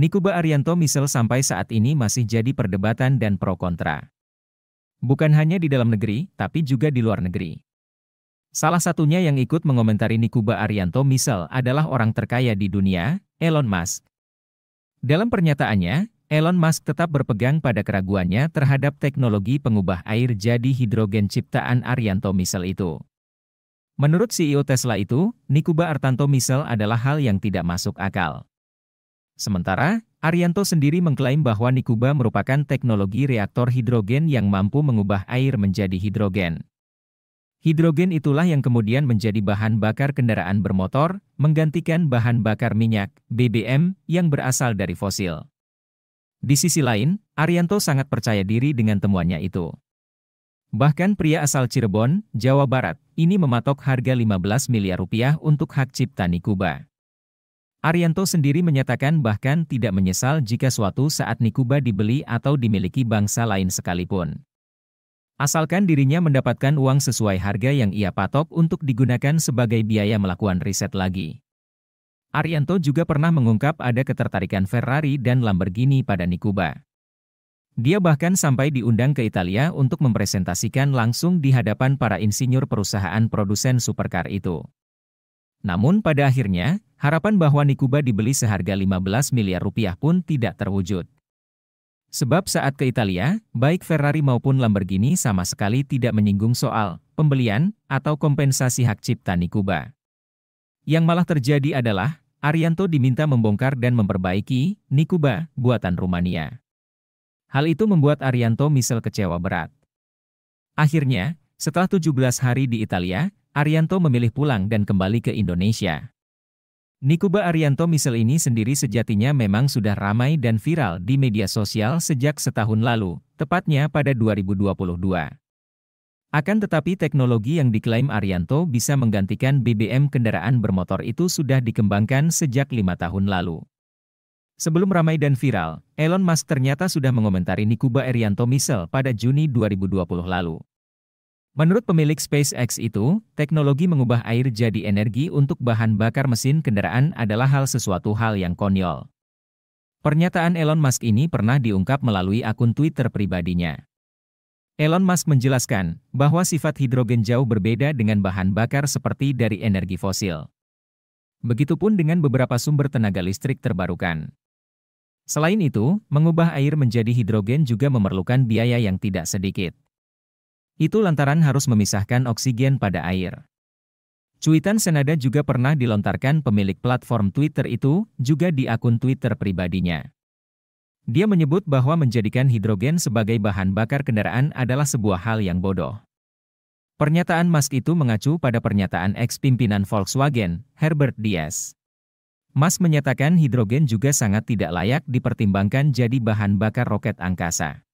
Nikuba Arianto Misel sampai saat ini masih jadi perdebatan dan pro kontra. Bukan hanya di dalam negeri, tapi juga di luar negeri. Salah satunya yang ikut mengomentari Nikuba Arianto Misel adalah orang terkaya di dunia, Elon Musk. Dalam pernyataannya, Elon Musk tetap berpegang pada keraguannya terhadap teknologi pengubah air jadi hidrogen ciptaan Arianto Misel itu. Menurut CEO Tesla itu, Nikuba Artanto Misel adalah hal yang tidak masuk akal. Sementara, Arianto sendiri mengklaim bahwa Nikuba merupakan teknologi reaktor hidrogen yang mampu mengubah air menjadi hidrogen. Hidrogen itulah yang kemudian menjadi bahan bakar kendaraan bermotor, menggantikan bahan bakar minyak, BBM, yang berasal dari fosil. Di sisi lain, Arianto sangat percaya diri dengan temuannya itu. Bahkan pria asal Cirebon, Jawa Barat, ini mematok harga 15 miliar rupiah untuk hak cipta Nikuba. Arianto sendiri menyatakan bahkan tidak menyesal jika suatu saat Nikuba dibeli atau dimiliki bangsa lain sekalipun. Asalkan dirinya mendapatkan uang sesuai harga yang ia patok untuk digunakan sebagai biaya melakukan riset lagi. Arianto juga pernah mengungkap ada ketertarikan Ferrari dan Lamborghini pada Nikuba. Dia bahkan sampai diundang ke Italia untuk mempresentasikan langsung di hadapan para insinyur perusahaan produsen supercar itu. Namun pada akhirnya, Harapan bahwa Nikuba dibeli seharga 15 miliar rupiah pun tidak terwujud. Sebab saat ke Italia, baik Ferrari maupun Lamborghini sama sekali tidak menyinggung soal pembelian atau kompensasi hak cipta Nikuba. Yang malah terjadi adalah, Arianto diminta membongkar dan memperbaiki Nikuba buatan Rumania. Hal itu membuat Arianto misal kecewa berat. Akhirnya, setelah 17 hari di Italia, Arianto memilih pulang dan kembali ke Indonesia. Nikuba Arianto Misel ini sendiri sejatinya memang sudah ramai dan viral di media sosial sejak setahun lalu, tepatnya pada 2022. Akan tetapi teknologi yang diklaim Arianto bisa menggantikan BBM kendaraan bermotor itu sudah dikembangkan sejak lima tahun lalu. Sebelum ramai dan viral, Elon Musk ternyata sudah mengomentari Nikuba Arianto Misel pada Juni 2020 lalu. Menurut pemilik SpaceX itu, teknologi mengubah air jadi energi untuk bahan bakar mesin kendaraan adalah hal sesuatu hal yang konyol. Pernyataan Elon Musk ini pernah diungkap melalui akun Twitter pribadinya. Elon Musk menjelaskan bahwa sifat hidrogen jauh berbeda dengan bahan bakar seperti dari energi fosil. Begitupun dengan beberapa sumber tenaga listrik terbarukan. Selain itu, mengubah air menjadi hidrogen juga memerlukan biaya yang tidak sedikit. Itu lantaran harus memisahkan oksigen pada air. Cuitan senada juga pernah dilontarkan pemilik platform Twitter itu, juga di akun Twitter pribadinya. Dia menyebut bahwa menjadikan hidrogen sebagai bahan bakar kendaraan adalah sebuah hal yang bodoh. Pernyataan Musk itu mengacu pada pernyataan ex-pimpinan Volkswagen, Herbert Diaz. Musk menyatakan hidrogen juga sangat tidak layak dipertimbangkan jadi bahan bakar roket angkasa.